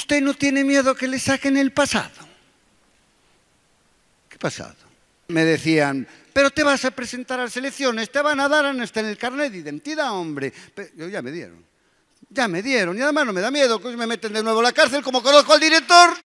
usted no tiene miedo que le saquen el pasado? ¿Qué pasado? Me decían, pero te vas a presentar a las elecciones, te van a dar estar en el carnet de identidad, hombre. Pero ya me dieron, ya me dieron, y además no me da miedo que me meten de nuevo a la cárcel como conozco al director.